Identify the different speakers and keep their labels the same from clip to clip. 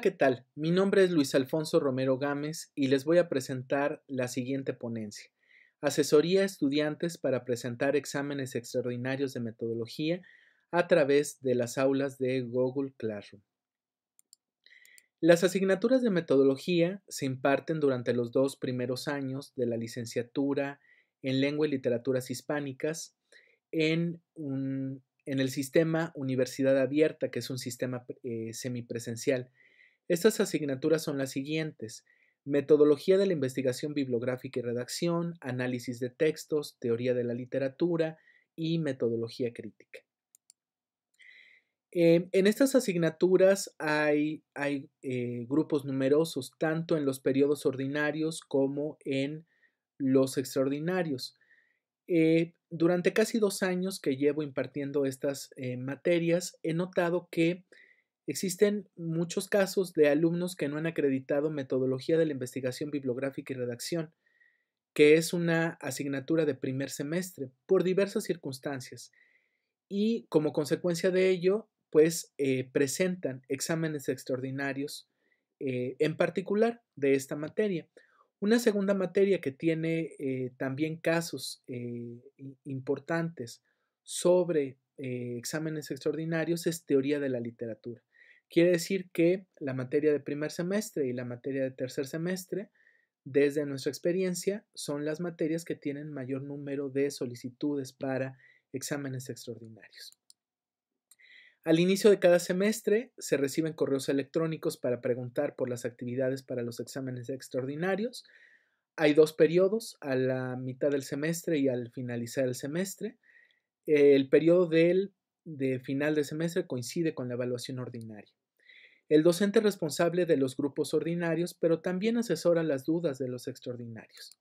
Speaker 1: ¿qué tal? Mi nombre es Luis Alfonso Romero Gámez y les voy a presentar la siguiente ponencia. Asesoría a estudiantes para presentar exámenes extraordinarios de metodología a través de las aulas de Google Classroom. Las asignaturas de metodología se imparten durante los dos primeros años de la licenciatura en lengua y literaturas hispánicas en, el sistema Universidad Abierta, que es un sistema eh, semipresencial. Estas asignaturas son las siguientes. Metodología de la investigación bibliográfica y redacción, análisis de textos, teoría de la literatura y metodología crítica. Em, en estas asignaturas hay, eh, grupos numerosos, tanto en los periodos ordinarios como en los extraordinarios. Eh, durante casi dos años que llevo impartiendo estas eh, materias, he notado que Existen muchos casos de alumnos que no han acreditado metodología de la investigación bibliográfica y redacción, que es una asignatura de primer semestre, por diversas circunstancias. Y como consecuencia de ello, pues eh, presentan exámenes extraordinarios, eh, en particular de esta materia. Una segunda materia que tiene eh, también casos importantes sobre exámenes extraordinarios es teoría de la literatura. Quiere decir que la materia de primer semestre y la materia de tercer semestre, desde nuestra experiencia, son las materias que tienen mayor número de solicitudes para exámenes extraordinarios. Al inicio de cada semestre se reciben correos electrónicos para preguntar por las actividades para los exámenes extraordinarios. Hay dos periodos, a la mitad del semestre y al finalizar el semestre. El periodo del de final de semestre coincide con la evaluación ordinaria. El docente es responsable de los grupos ordinarios, pero también asesora las dudas de los extraordinarios.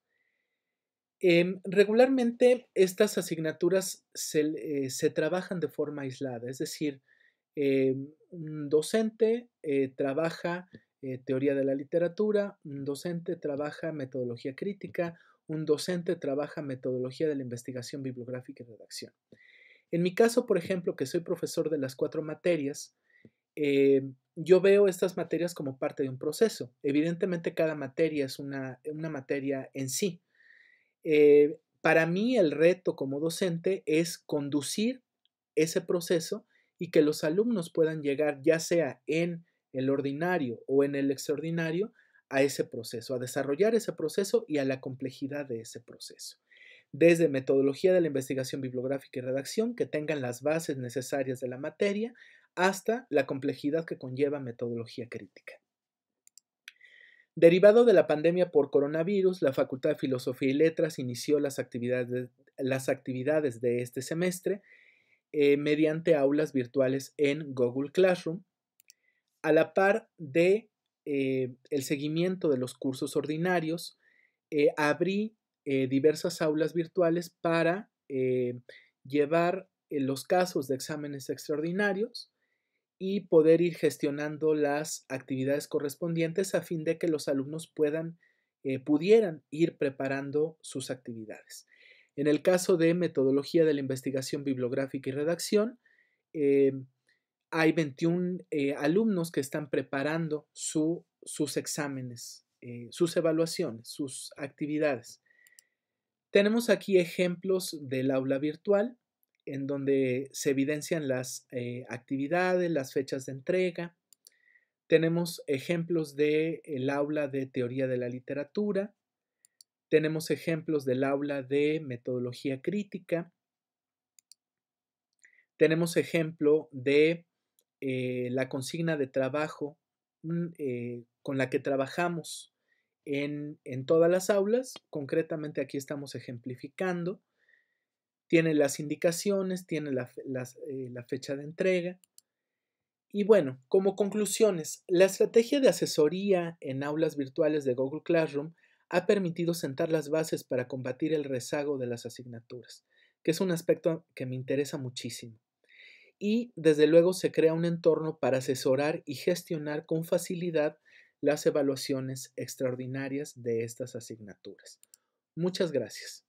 Speaker 1: Em, regularmente estas asignaturas eh, se, trabajan de forma aislada, es decir, em, un docente eh, trabaja eh, teoría de la literatura, un docente trabaja metodología crítica, un docente trabaja metodología de la investigación bibliográfica y redacción. En mi caso, por ejemplo, que soy profesor de las cuatro materias, eh, yo veo estas materias como parte de un proceso. Evidentemente, cada materia es una, materia en sí. Eh, para mí, el reto como docente es conducir ese proceso y que los alumnos puedan llegar, ya sea en el ordinario o en el extraordinario, a ese proceso, a desarrollar ese proceso y a la complejidad de ese proceso desde metodología de la investigación bibliográfica y redacción que tengan las bases necesarias de la materia hasta la complejidad que conlleva metodología crítica. Derivado de la pandemia por coronavirus, la Facultad de Filosofía y Letras inició las actividades de, las actividades de este semestre eh, mediante aulas virtuales en Google Classroom, a la par de eh, el seguimiento de los cursos ordinarios, eh, abrí eh, diversas aulas virtuales para eh, llevar eh, los casos de exámenes extraordinarios y poder ir gestionando las actividades correspondientes a fin de que los alumnos puedan, pudieran ir preparando sus actividades. En el caso de metodología de la investigación bibliográfica y redacción, hay 21 alumnos que están preparando sus exámenes, sus evaluaciones, sus actividades. Tenemos aquí ejemplos del aula virtual en donde se evidencian las eh, actividades, las fechas de entrega. Tenemos ejemplos del aula de teoría de la literatura. Tenemos ejemplos del aula de metodología crítica. Tenemos ejemplo de eh, la consigna de trabajo mm, eh, con la que trabajamos en, todas las aulas. Concretamente aquí estamos ejemplificando. Tiene las indicaciones, tiene la, eh, la fecha de entrega. Y bueno, como conclusiones, la estrategia de asesoría en aulas virtuales de Google Classroom ha permitido sentar las bases para combatir el rezago de las asignaturas, que es un aspecto que me interesa muchísimo. Y desde luego se crea un entorno para asesorar y gestionar con facilidad las evaluaciones extraordinarias de estas asignaturas. Muchas gracias.